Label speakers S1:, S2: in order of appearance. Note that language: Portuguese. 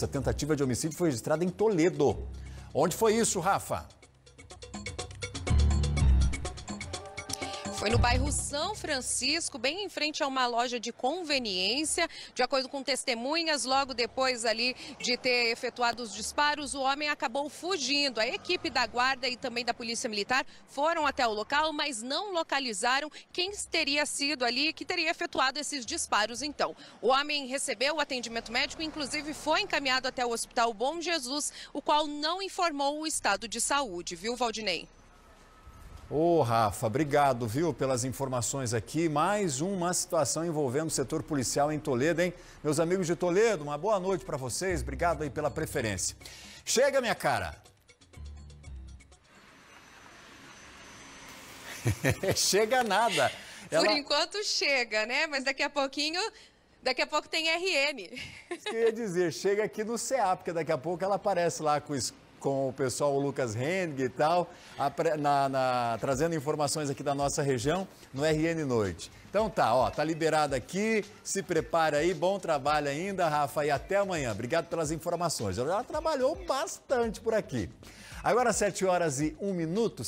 S1: Essa tentativa de homicídio foi registrada em Toledo. Onde foi isso, Rafa?
S2: Foi no bairro São Francisco, bem em frente a uma loja de conveniência. De acordo com testemunhas, logo depois ali de ter efetuado os disparos, o homem acabou fugindo. A equipe da guarda e também da polícia militar foram até o local, mas não localizaram quem teria sido ali que teria efetuado esses disparos. Então, o homem recebeu o atendimento médico, inclusive foi encaminhado até o Hospital Bom Jesus, o qual não informou o estado de saúde, viu, Valdinei?
S1: Ô oh, Rafa, obrigado, viu, pelas informações aqui. Mais uma situação envolvendo o setor policial em Toledo, hein? Meus amigos de Toledo, uma boa noite para vocês. Obrigado aí pela preferência. Chega, minha cara. chega nada. Ela... Por
S3: enquanto chega, né? Mas daqui a pouquinho Daqui a pouco tem RN. Isso que eu ia dizer, chega aqui
S1: no CA, porque daqui a pouco ela aparece lá com, com o pessoal o Lucas Hennig e tal, na, na, trazendo informações aqui da nossa região no RN Noite. Então tá, ó, tá liberado aqui, se prepara aí, bom trabalho ainda, Rafa, e até amanhã. Obrigado pelas informações. Ela trabalhou bastante por aqui. Agora, 7 horas e 1 minuto.